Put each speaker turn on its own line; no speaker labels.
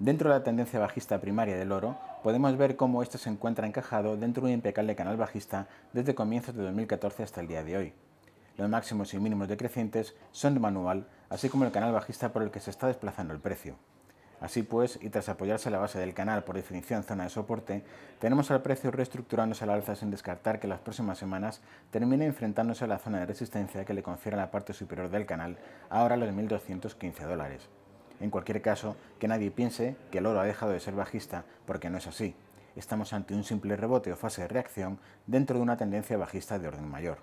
Dentro de la tendencia bajista primaria del oro, podemos ver cómo esto se encuentra encajado dentro de un impecable canal bajista desde comienzos de 2014 hasta el día de hoy. Los máximos y mínimos decrecientes son de manual, así como el canal bajista por el que se está desplazando el precio. Así pues, y tras apoyarse a la base del canal, por definición zona de soporte, tenemos al precio reestructurándose al alza sin descartar que las próximas semanas termine enfrentándose a la zona de resistencia que le confiere la parte superior del canal, ahora los 1.215 dólares. En cualquier caso, que nadie piense que el oro ha dejado de ser bajista, porque no es así. Estamos ante un simple rebote o fase de reacción dentro de una tendencia bajista de orden mayor.